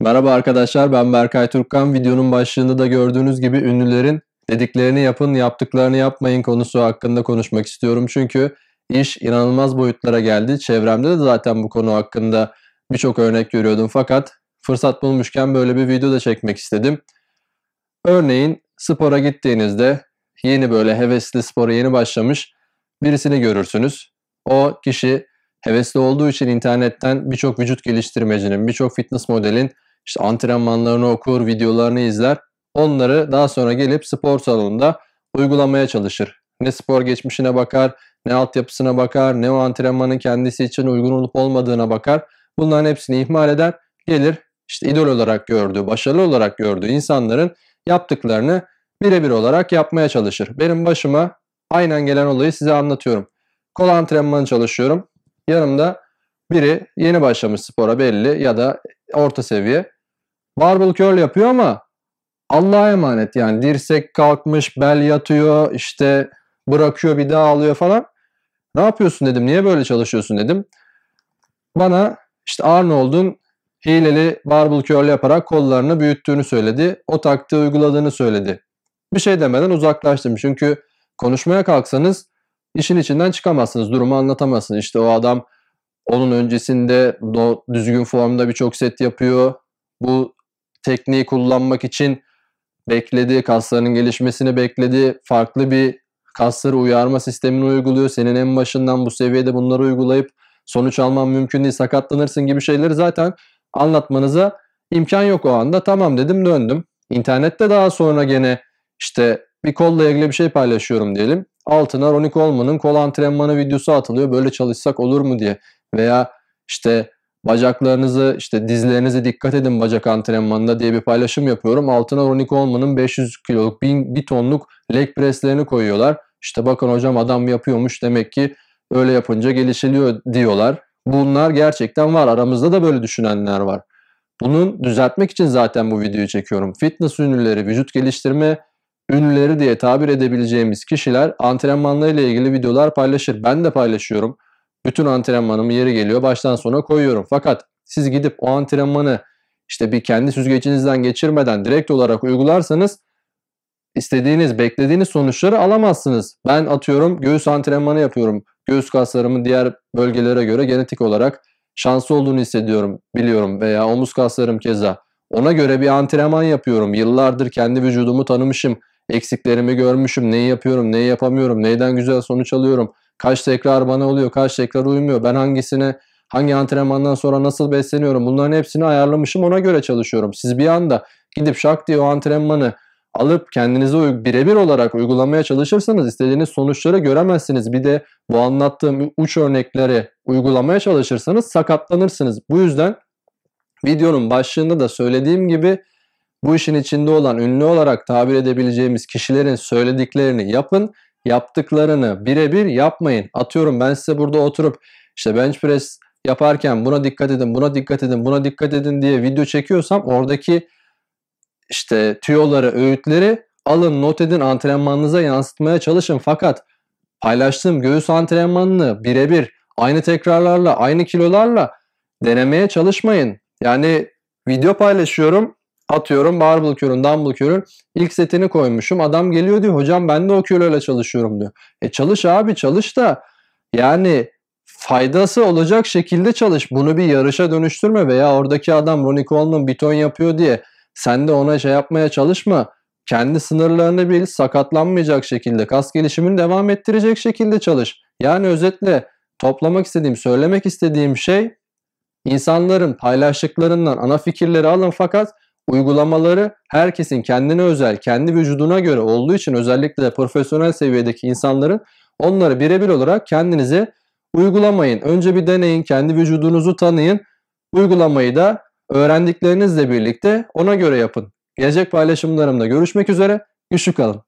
Merhaba arkadaşlar ben Berkay Turkan. Videonun başlığında da gördüğünüz gibi ünlülerin dediklerini yapın, yaptıklarını yapmayın konusu hakkında konuşmak istiyorum. Çünkü iş inanılmaz boyutlara geldi. Çevremde de zaten bu konu hakkında birçok örnek görüyordum fakat fırsat bulmuşken böyle bir video da çekmek istedim. Örneğin spora gittiğinizde yeni böyle hevesli spora yeni başlamış birisini görürsünüz. O kişi hevesli olduğu için internetten birçok vücut geliştirmecinin, birçok fitness modelin işte antrenmanlarını okur, videolarını izler. Onları daha sonra gelip spor salonunda uygulamaya çalışır. Ne spor geçmişine bakar, ne altyapısına bakar, ne o antrenmanın kendisi için uygun olup olmadığına bakar. Bunların hepsini ihmal eder, gelir işte idol olarak gördüğü, başarılı olarak gördüğü insanların yaptıklarını birebir olarak yapmaya çalışır. Benim başıma aynen gelen olayı size anlatıyorum. Kol antrenmanı çalışıyorum. Yanımda biri yeni başlamış spora belli ya da orta seviye. Barbell curl yapıyor ama Allah'a emanet yani dirsek kalkmış, bel yatıyor, işte bırakıyor bir daha alıyor falan. Ne yapıyorsun dedim, niye böyle çalışıyorsun dedim. Bana işte Arnold'un hileli barbell curl yaparak kollarını büyüttüğünü söyledi. O taktiği uyguladığını söyledi. Bir şey demeden uzaklaştım çünkü konuşmaya kalksanız işin içinden çıkamazsınız, durumu anlatamazsınız. İşte o adam onun öncesinde düzgün formda birçok set yapıyor. Bu tekniği kullanmak için beklediği, kaslarının gelişmesini bekledi, farklı bir kasları uyarma sistemini uyguluyor. Senin en başından bu seviyede bunları uygulayıp sonuç alman mümkün değil, sakatlanırsın gibi şeyleri zaten anlatmanıza imkan yok o anda. Tamam dedim döndüm. İnternette daha sonra gene işte bir kolla ilgili bir şey paylaşıyorum diyelim. Altına Ronnie Coleman'ın kol antrenmanı videosu atılıyor. Böyle çalışsak olur mu diye. Veya işte Bacaklarınızı işte dizlerinize dikkat edin bacak antrenmanında diye bir paylaşım yapıyorum. Altına Ronnie Coleman'ın 500 kiloluk 1 tonluk leg presslerini koyuyorlar. İşte bakın hocam adam yapıyormuş demek ki öyle yapınca gelişiliyor diyorlar. Bunlar gerçekten var. Aramızda da böyle düşünenler var. Bunun düzeltmek için zaten bu videoyu çekiyorum. Fitness ünlüleri, vücut geliştirme ünlüleri diye tabir edebileceğimiz kişiler antrenmanlarıyla ilgili videolar paylaşır. Ben de paylaşıyorum. Bütün antrenmanımı yeri geliyor baştan sona koyuyorum. Fakat siz gidip o antrenmanı işte bir kendi süzgecinizden geçirmeden direkt olarak uygularsanız istediğiniz, beklediğiniz sonuçları alamazsınız. Ben atıyorum göğüs antrenmanı yapıyorum. Göğüs kaslarımın diğer bölgelere göre genetik olarak şanslı olduğunu hissediyorum, biliyorum veya omuz kaslarım keza. Ona göre bir antrenman yapıyorum. Yıllardır kendi vücudumu tanımışım. Eksiklerimi görmüşüm. Neyi yapıyorum, neyi yapamıyorum, neyden güzel sonuç alıyorum. Kaç tekrar bana oluyor, kaç tekrar uymuyor. Ben hangisine hangi antrenmandan sonra nasıl besleniyorum bunların hepsini ayarlamışım ona göre çalışıyorum. Siz bir anda gidip şak diye o antrenmanı alıp kendinize birebir olarak uygulamaya çalışırsanız istediğiniz sonuçları göremezsiniz. Bir de bu anlattığım uç örnekleri uygulamaya çalışırsanız sakatlanırsınız. Bu yüzden videonun başlığında da söylediğim gibi bu işin içinde olan ünlü olarak tabir edebileceğimiz kişilerin söylediklerini yapın yaptıklarını birebir yapmayın. Atıyorum ben size burada oturup işte bench press yaparken buna dikkat edin, buna dikkat edin, buna dikkat edin diye video çekiyorsam oradaki işte tüyoları, öğütleri alın not edin antrenmanınıza yansıtmaya çalışın. Fakat paylaştığım göğüs antrenmanını birebir aynı tekrarlarla, aynı kilolarla denemeye çalışmayın. Yani video paylaşıyorum Atıyorum barbell cur'ün, dumbbell cur'ün ilk setini koymuşum. Adam geliyor diyor hocam ben de o kiloyla çalışıyorum diyor. E çalış abi çalış da yani faydası olacak şekilde çalış. Bunu bir yarışa dönüştürme veya oradaki adam Ronnie Coleman biton yapıyor diye sen de ona şey yapmaya çalışma. Kendi sınırlarını bil, sakatlanmayacak şekilde, kas gelişimini devam ettirecek şekilde çalış. Yani özetle toplamak istediğim, söylemek istediğim şey insanların paylaştıklarından ana fikirleri alın fakat uygulamaları herkesin kendine özel, kendi vücuduna göre olduğu için özellikle de profesyonel seviyedeki insanların onları birebir olarak kendinize uygulamayın. Önce bir deneyin, kendi vücudunuzu tanıyın. Uygulamayı da öğrendiklerinizle birlikte ona göre yapın. Gelecek paylaşımlarımda görüşmek üzere. Güçlü kalın.